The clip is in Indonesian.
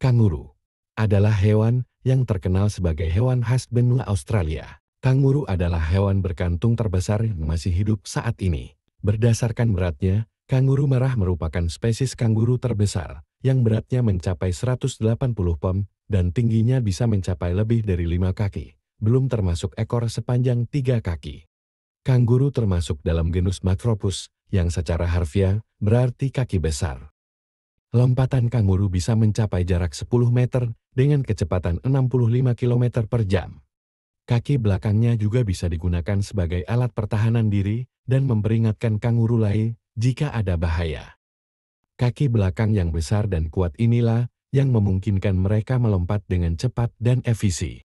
Kanguru adalah hewan yang terkenal sebagai hewan khas benua Australia. Kanguru adalah hewan berkantung terbesar yang masih hidup saat ini. Berdasarkan beratnya, kanguru merah merupakan spesies kanguru terbesar, yang beratnya mencapai 180 pom, dan tingginya bisa mencapai lebih dari 5 kaki, belum termasuk ekor sepanjang 3 kaki. Kanguru termasuk dalam genus Macropus, yang secara harfiah berarti kaki besar. Lompatan kanguru bisa mencapai jarak 10 meter dengan kecepatan 65 km per jam. Kaki belakangnya juga bisa digunakan sebagai alat pertahanan diri dan memperingatkan kanguru lain jika ada bahaya. Kaki belakang yang besar dan kuat inilah yang memungkinkan mereka melompat dengan cepat dan efisien.